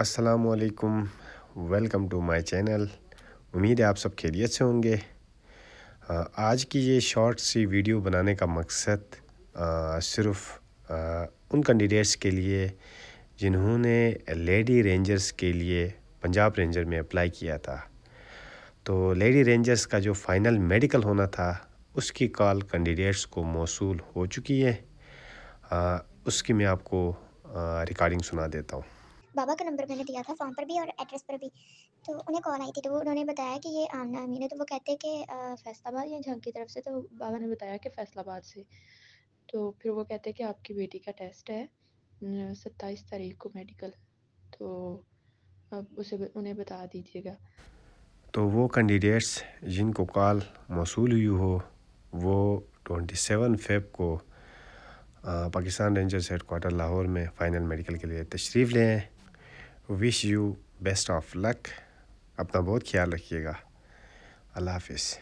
Aslam welcome to my channel उम्मीद है आप सब खैरियत से होंगे आज की ये शॉर्ट सी वीडियो बनाने का मकसद सिर्फ उन कैंडिडेट्स के लिए जिन्होंने लेडी रेंजर्स के लिए पंजाब रेंजर में अप्लाई किया था तो लेडी रेंजर्स का जो फ़ाइनल मेडिकल होना था उसकी कॉल कैंडिडेट्स को मौसू हो चुकी है उसकी मैं आपको रिकॉर्डिंग सुना देता हूँ बाबा का नंबर मैंने दिया था फॉर्म पर भी और एड्रेस पर भी तो उन्हें कॉल आई थी तो उन्होंने बताया कि ये आमना अमीन है तो वो कहते हैं कि फैसलाबाद या झंग की तरफ से तो बाबा ने बताया कि फैसलाबाद से तो फिर वो कहते हैं कि आपकी बेटी का टेस्ट है सत्ताईस तारीख को मेडिकल तो अब उसे उन्हें बता दीजिएगा तो वो कैंडिडेट्स जिनको कॉल मौसू हुई हो वो ट्वेंटी सेवन फेब को Pakistan rangers headquarter Lahore में फ़ाइनल मेडिकल के लिए तशरीफ़ ले wish you best of luck अपना बहुत ख्याल रखिएगा अल्लाह हाफिज़